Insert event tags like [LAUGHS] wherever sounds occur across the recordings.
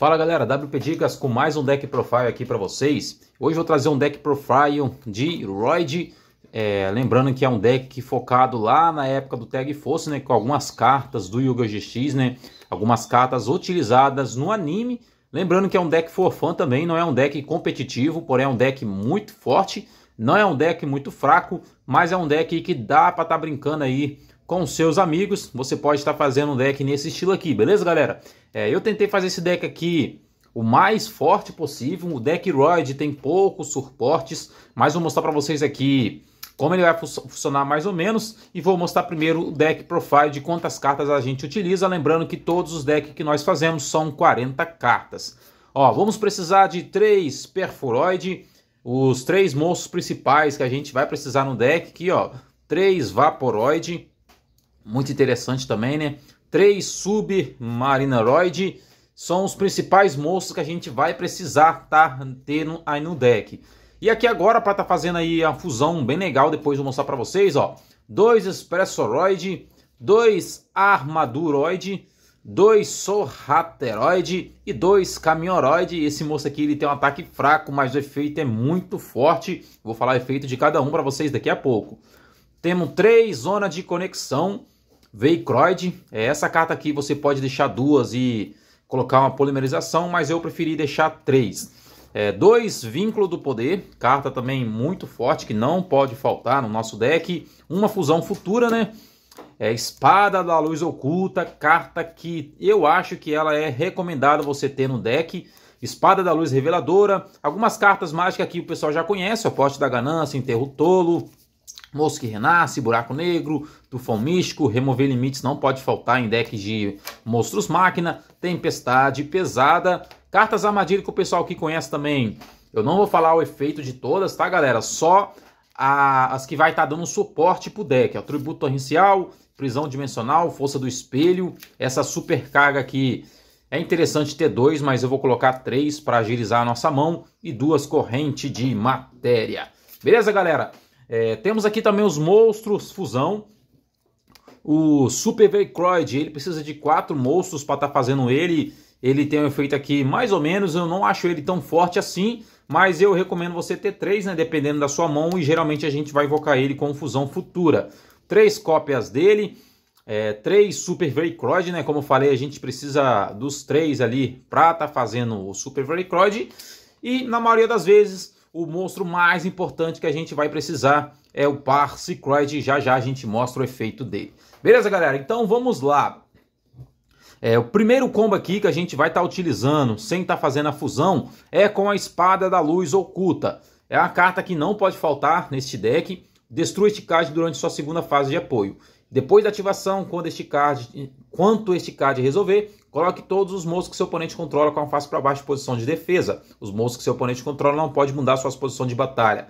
Fala galera, WP Dicas com mais um deck profile aqui para vocês. Hoje vou trazer um deck profile de Royd, é, lembrando que é um deck focado lá na época do Tag Force, né, com algumas cartas do Yuga GX, né, algumas cartas utilizadas no anime. Lembrando que é um deck for fun também, não é um deck competitivo, porém é um deck muito forte. Não é um deck muito fraco, mas é um deck que dá para estar tá brincando aí com seus amigos, você pode estar fazendo um deck nesse estilo aqui, beleza, galera? É, eu tentei fazer esse deck aqui o mais forte possível. O deck Royd tem poucos suportes, mas vou mostrar para vocês aqui como ele vai funcionar mais ou menos. E vou mostrar primeiro o deck profile de quantas cartas a gente utiliza. Lembrando que todos os decks que nós fazemos são 40 cartas. Ó, vamos precisar de 3 Perforoid, os três monstros principais que a gente vai precisar no deck aqui, ó. 3 Vaporoid, muito interessante também, né? Três submarineroid são os principais monstros que a gente vai precisar tá no aí no deck. E aqui agora para tá fazendo aí a fusão bem legal, depois vou mostrar para vocês, ó. Dois Expressoroid, dois Armaduroid, dois Sorrateroid e dois Caminhoroid. Esse moço aqui ele tem um ataque fraco, mas o efeito é muito forte. Vou falar efeito de cada um para vocês daqui a pouco. Temos três zonas de conexão, Veicroid. É, essa carta aqui você pode deixar duas e colocar uma polimerização, mas eu preferi deixar três. É, dois, Vínculo do Poder, carta também muito forte que não pode faltar no nosso deck. Uma fusão futura, né? É, Espada da Luz Oculta, carta que eu acho que ela é recomendada você ter no deck. Espada da Luz Reveladora, algumas cartas mágicas que o pessoal já conhece, o Pote da Ganância, Enterro Tolo, Moço que Renasce, Buraco Negro, Tufão Místico, Remover Limites não pode faltar em decks de Monstros Máquina, Tempestade Pesada, Cartas Armadilha que o pessoal que conhece também. Eu não vou falar o efeito de todas, tá galera? Só a, as que vai estar tá dando suporte pro deck. Atributo Tributo Torrencial, Prisão Dimensional, Força do Espelho, essa supercarga aqui. É interessante ter dois, mas eu vou colocar três para agilizar a nossa mão e duas corrente de matéria. Beleza, galera? É, temos aqui também os monstros fusão. O Super Vecroid, ele precisa de quatro monstros para estar tá fazendo ele. Ele tem um efeito aqui mais ou menos, eu não acho ele tão forte assim, mas eu recomendo você ter três, né, dependendo da sua mão, e geralmente a gente vai invocar ele com fusão futura. Três cópias dele, é, três Super Vecroid, né, como eu falei, a gente precisa dos três ali para estar tá fazendo o Super Vecroid, e na maioria das vezes o monstro mais importante que a gente vai precisar é o Parsecroid. Já já a gente mostra o efeito dele. Beleza, galera? Então vamos lá. É, o primeiro combo aqui que a gente vai estar tá utilizando sem estar tá fazendo a fusão é com a Espada da Luz Oculta. É uma carta que não pode faltar neste deck. Destrua este card durante sua segunda fase de apoio. Depois da ativação, quando este card, quanto este card resolver, coloque todos os monstros que seu oponente controla com a face para baixo em posição de defesa. Os monstros que seu oponente controla não pode mudar suas posições de batalha.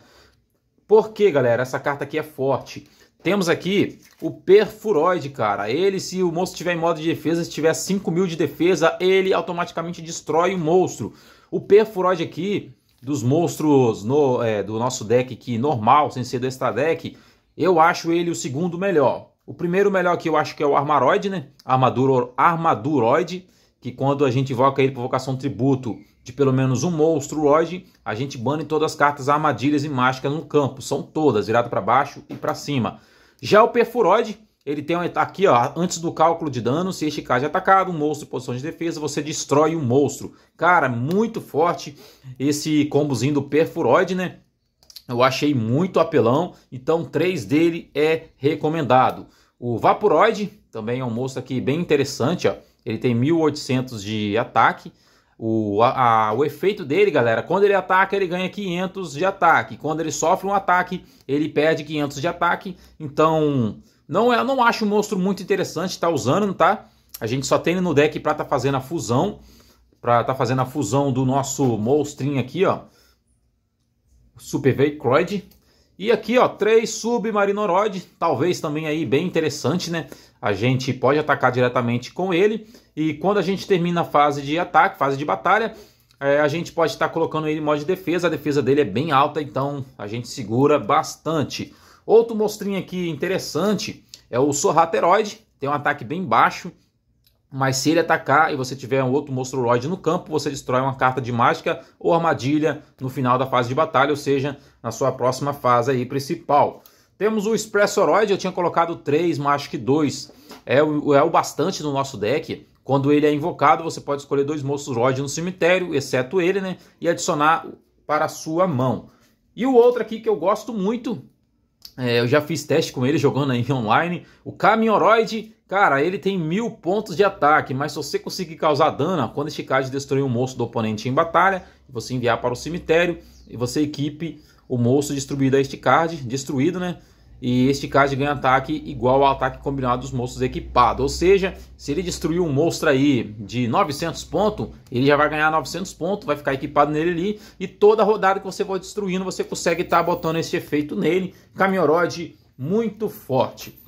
Por que, galera? Essa carta aqui é forte. Temos aqui o Perfuroid, cara. Ele, se o monstro estiver em modo de defesa, se tiver 5 mil de defesa, ele automaticamente destrói o monstro. O Perfuroid aqui, dos monstros no, é, do nosso deck aqui normal, sem ser do extra deck, eu acho ele o segundo melhor. O primeiro melhor aqui eu acho que é o Armaroid, né? Armaduro, Armaduroid, que quando a gente invoca ele por vocação tributo de pelo menos um monstro Roid, a gente bane todas as cartas armadilhas e mágicas no campo. São todas, virado para baixo e para cima. Já o Perfuroid, ele tem aqui, ó, antes do cálculo de dano, se este caso é atacado, um monstro em posição de defesa, você destrói um monstro. Cara, muito forte esse combozinho do Perfuroid, né? Eu achei muito apelão, então 3 dele é recomendado. O Vaporoid, também é um moço aqui bem interessante, ó. Ele tem 1800 de ataque. O, a, a, o efeito dele, galera, quando ele ataca, ele ganha 500 de ataque. Quando ele sofre um ataque, ele perde 500 de ataque. Então, não é, não acho um monstro muito interessante estar tá usando, tá? A gente só tem ele no deck para tá fazendo a fusão. Pra tá fazendo a fusão do nosso monstrinho aqui, ó. Super Vacroid. E aqui, ó, três submarinoroide, talvez também aí bem interessante, né? A gente pode atacar diretamente com ele. E quando a gente termina a fase de ataque, fase de batalha, é, a gente pode estar tá colocando ele em modo de defesa. A defesa dele é bem alta, então a gente segura bastante. Outro monstrinho aqui interessante é o Sorrateroide. Tem um ataque bem baixo, mas se ele atacar e você tiver um outro monstruoide no campo, você destrói uma carta de mágica ou armadilha no final da fase de batalha, ou seja, na sua próxima fase aí principal. Temos o Expressoroid, eu tinha colocado 3, mas acho que 2 é o, é o bastante no nosso deck. Quando ele é invocado, você pode escolher dois monstruoides no cemitério, exceto ele, né? E adicionar para a sua mão. E o outro aqui que eu gosto muito, é, eu já fiz teste com ele jogando aí [LAUGHS] online, o Caminhoroid, Cara, ele tem mil pontos de ataque, mas se você conseguir causar dano, quando este card destruir um monstro do oponente em batalha, você enviar para o cemitério e você equipe o monstro destruído a este card, destruído, né? E este card ganha ataque igual ao ataque combinado dos monstros equipados. Ou seja, se ele destruir um monstro aí de 900 pontos, ele já vai ganhar 900 pontos, vai ficar equipado nele ali. E toda rodada que você for destruindo, você consegue estar tá botando esse efeito nele. Caminhorode muito forte.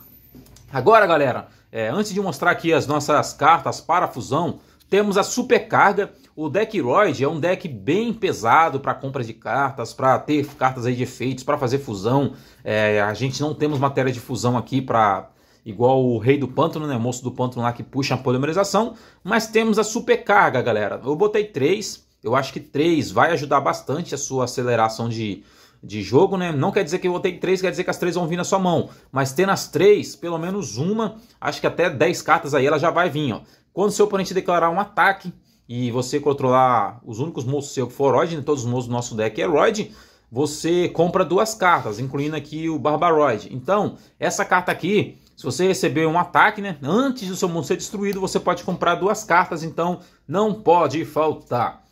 Agora, galera, é, antes de mostrar aqui as nossas cartas para fusão, temos a supercarga. O deck Roid é um deck bem pesado para compras de cartas, para ter cartas aí de efeitos, para fazer fusão. É, a gente não temos matéria de fusão aqui para igual o rei do pântano, né, o moço do pântano lá que puxa a polimerização, mas temos a supercarga, galera. Eu botei três, eu acho que três vai ajudar bastante a sua aceleração de de jogo, né? Não quer dizer que eu vou ter três, quer dizer que as três vão vir na sua mão. Mas tendo as três, pelo menos uma, acho que até 10 cartas aí ela já vai vir, ó. Quando seu oponente declarar um ataque e você controlar os únicos moços seu que for Roid, né, todos os moços do nosso deck é Roid, você compra duas cartas, incluindo aqui o Barbaroid. Então, essa carta aqui, se você receber um ataque, né, antes do seu mundo ser destruído, você pode comprar duas cartas, então não pode faltar.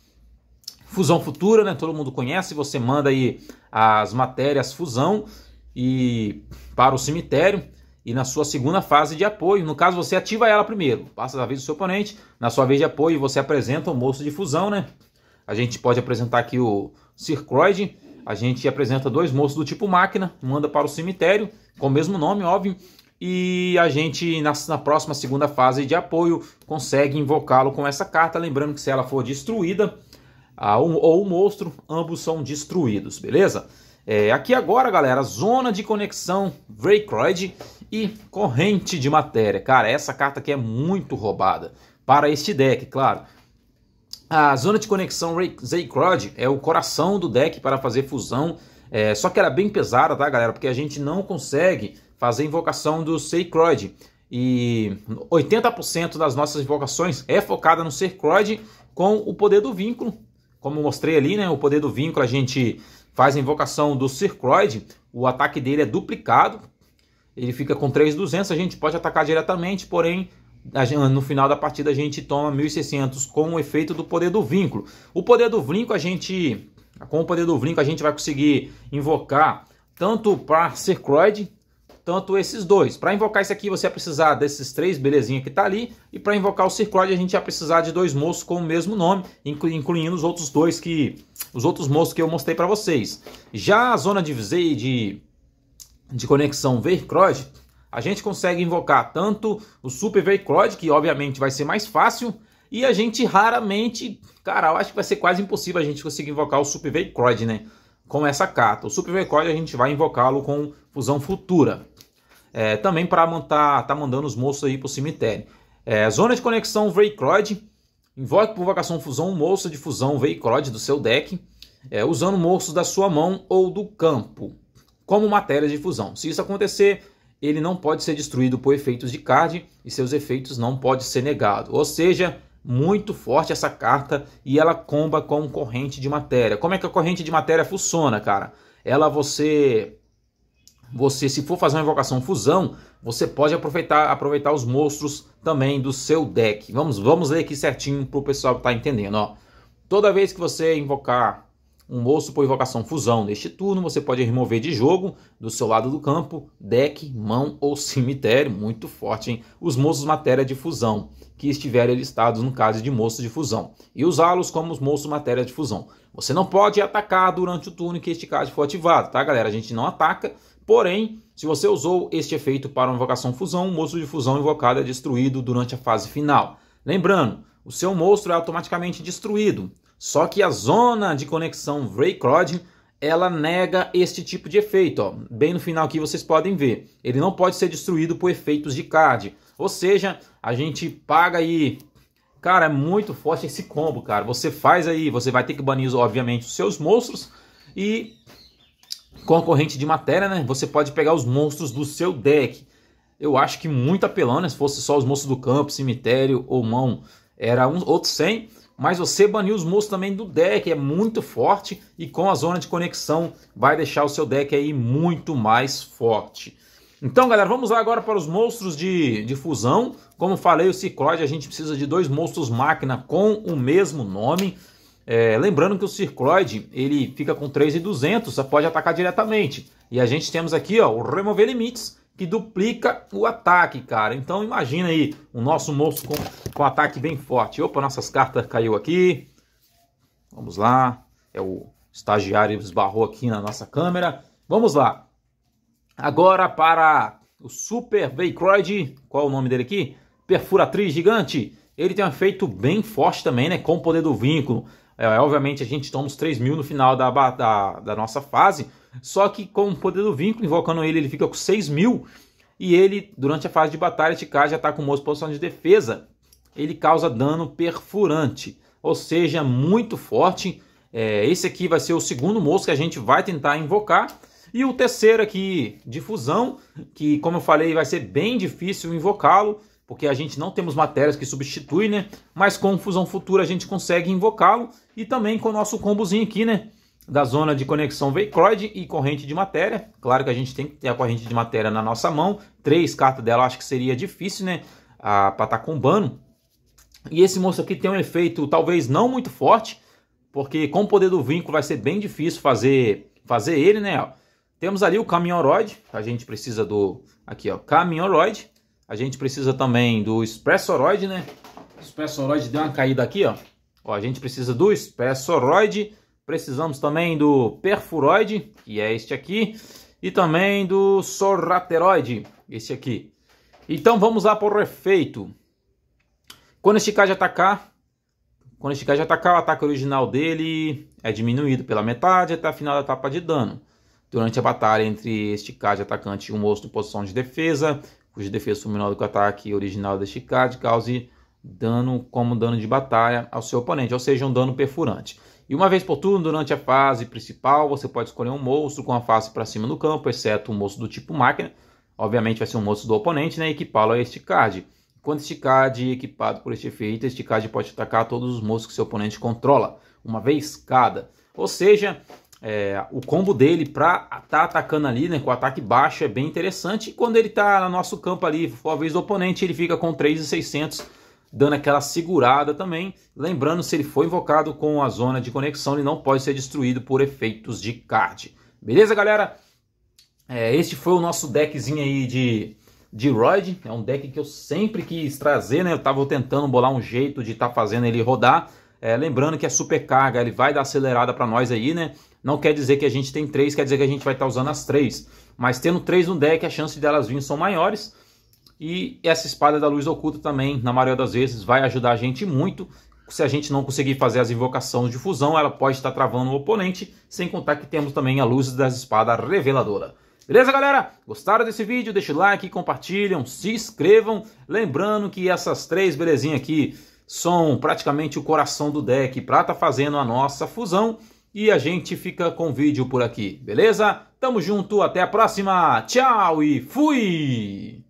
Fusão Futura, né, todo mundo conhece, você manda aí as matérias fusão e para o cemitério e na sua segunda fase de apoio. No caso, você ativa ela primeiro, passa da vez do seu oponente, na sua vez de apoio você apresenta o moço de fusão, né? A gente pode apresentar aqui o Circroid, a gente apresenta dois moços do tipo máquina, manda para o cemitério, com o mesmo nome, óbvio, e a gente, na, na próxima segunda fase de apoio, consegue invocá-lo com essa carta, lembrando que se ela for destruída, ah, um, ou o um monstro, ambos são destruídos, beleza? É, aqui agora, galera, zona de conexão Vraycroyd e corrente de matéria. Cara, essa carta aqui é muito roubada para este deck, claro. A zona de conexão Vraycroyd é o coração do deck para fazer fusão, é, só que ela é bem pesada, tá, galera? Porque a gente não consegue fazer invocação do Sacroid. E 80% das nossas invocações é focada no Sacroid com o poder do vínculo como mostrei ali, né, o poder do vínculo, a gente faz a invocação do Circroid, o ataque dele é duplicado, ele fica com 3.200, a gente pode atacar diretamente, porém no final da partida a gente toma 1.600 com o efeito do poder do vínculo. O poder do vínculo a gente, com o poder do vínculo a gente vai conseguir invocar tanto para Circroid, tanto esses dois. Para invocar esse aqui, você vai precisar desses três, belezinha que está ali. E para invocar o Circloide, a gente vai precisar de dois moços com o mesmo nome, incluindo os outros dois que... Os outros moços que eu mostrei para vocês. Já a zona de, de, de conexão Vercroid, a gente consegue invocar tanto o Super Vercroid, que obviamente vai ser mais fácil, e a gente raramente... Cara, eu acho que vai ser quase impossível a gente conseguir invocar o Super Vercroid, né? Com essa carta. O Super Vercroid a gente vai invocá-lo com Fusão Futura. É, também para montar, tá mandando os moços aí pro cemitério. É, zona de conexão Veicroid. Invoque por vocação fusão um moço de fusão Veicroid do seu deck, é, usando moços da sua mão ou do campo, como matéria de fusão. Se isso acontecer, ele não pode ser destruído por efeitos de card e seus efeitos não podem ser negados. Ou seja, muito forte essa carta e ela comba com corrente de matéria. Como é que a corrente de matéria funciona, cara? Ela você você, se for fazer uma invocação fusão, você pode aproveitar, aproveitar os monstros também do seu deck. Vamos, vamos ler aqui certinho para o pessoal estar tá entendendo. Ó. Toda vez que você invocar um monstro por invocação fusão neste turno, você pode remover de jogo, do seu lado do campo, deck, mão ou cemitério, muito forte, hein? Os monstros matéria de fusão, que estiverem listados no caso de monstros de fusão, e usá-los como os monstros matéria de fusão. Você não pode atacar durante o turno que este card for ativado, tá galera? A gente não ataca, Porém, se você usou este efeito para uma invocação fusão, o monstro de fusão invocado é destruído durante a fase final. Lembrando, o seu monstro é automaticamente destruído, só que a zona de conexão Vraycrod ela nega este tipo de efeito. Ó. Bem no final aqui vocês podem ver. Ele não pode ser destruído por efeitos de card. Ou seja, a gente paga aí... Cara, é muito forte esse combo, cara. Você faz aí, você vai ter que banir, obviamente, os seus monstros. E com a corrente de matéria, né? Você pode pegar os monstros do seu deck. Eu acho que muito apelão, né? Se fosse só os monstros do campo, cemitério ou mão, era um outro 100. Mas você baniu os monstros também do deck, é muito forte e com a zona de conexão vai deixar o seu deck aí muito mais forte. Então, galera, vamos lá agora para os monstros de, de fusão. Como falei, o Cicloide, a gente precisa de dois monstros máquina com o mesmo nome. É, lembrando que o circloide ele fica com 3,200, você pode atacar diretamente. E a gente temos aqui ó, o remover limites, que duplica o ataque, cara. Então imagina aí o nosso moço com, com ataque bem forte. Opa, nossas cartas caiu aqui. Vamos lá. É o estagiário esbarrou aqui na nossa câmera. Vamos lá. Agora para o Super Veicroid. Qual é o nome dele aqui? Perfuratriz Gigante. Ele tem um efeito bem forte também, né? Com o poder do vínculo. É, obviamente a gente toma os 3 mil no final da, da, da, nossa fase, só que com o poder do vínculo, invocando ele, ele fica com 6 mil. E ele, durante a fase de batalha, de cara já está com boas posição de defesa. Ele causa dano perfurante, ou seja, muito forte. É, esse aqui vai ser o segundo moço que a gente vai tentar invocar. E o terceiro aqui, de fusão, que como eu falei, vai ser bem difícil invocá-lo, porque a gente não temos matérias que substituem, né? Mas com fusão futura a gente consegue invocá-lo. E também com o nosso combozinho aqui, né? Da zona de conexão veiculoide e corrente de matéria. Claro que a gente tem que ter a corrente de matéria na nossa mão. Três cartas dela acho que seria difícil, né? Ah, para estar tá combando. E esse moço aqui tem um efeito talvez não muito forte, porque com o poder do vínculo vai ser bem difícil fazer, fazer ele, né? Temos ali o caminhoroid, a gente precisa do... Aqui, ó, caminhoroid. A gente precisa também do expressoroid, né? O expressoroid deu uma caída aqui, ó. Ó, a gente precisa do espessoroide, precisamos também do perfuroide, que é este aqui, e também do sorrateroide, este aqui. Então vamos lá para o efeito. Quando esticar de atacar, quando esticar de atacar, o ataque original dele é diminuído pela metade até a final da etapa de dano. Durante a batalha entre este card atacante e um monstro em posição de defesa, cuja defesa for menor do que o ataque original deste card cause dano como dano de batalha ao seu oponente, ou seja, um dano perfurante. E uma vez por turno, durante a fase principal, você pode escolher um monstro com a face para cima do campo, exceto um monstro do tipo máquina. Obviamente vai ser um monstro do oponente, né? Equipá-lo a este card. Quando este card é equipado por este efeito, este card pode atacar todos os monstros que seu oponente controla, uma vez cada. Ou seja, é, o combo dele para estar tá atacando ali, né, com ataque baixo é bem interessante. E quando ele está no nosso campo ali, por vez do oponente, ele fica com 3,600 dando aquela segurada também. Lembrando, se ele for invocado com a zona de conexão, ele não pode ser destruído por efeitos de card. Beleza, galera? É, este foi o nosso deckzinho aí de, de roid É um deck que eu sempre quis trazer, né? Eu tava tentando bolar um jeito de estar tá fazendo ele rodar. É, lembrando que a é supercarga ele vai dar acelerada para nós aí, né? Não quer dizer que a gente tem três, quer dizer que a gente vai estar tá usando as três. Mas tendo três no deck, a chance delas vir são maiores. E essa espada da luz oculta também, na maioria das vezes, vai ajudar a gente muito. Se a gente não conseguir fazer as invocações de fusão, ela pode estar travando o oponente, sem contar que temos também a luz das espadas reveladora. Beleza, galera? Gostaram desse vídeo? Deixa o like, compartilham, se inscrevam. Lembrando que essas três belezinhas aqui são praticamente o coração do deck para tá fazendo a nossa fusão. E a gente fica com o vídeo por aqui, beleza? Tamo junto, até a próxima. Tchau e fui!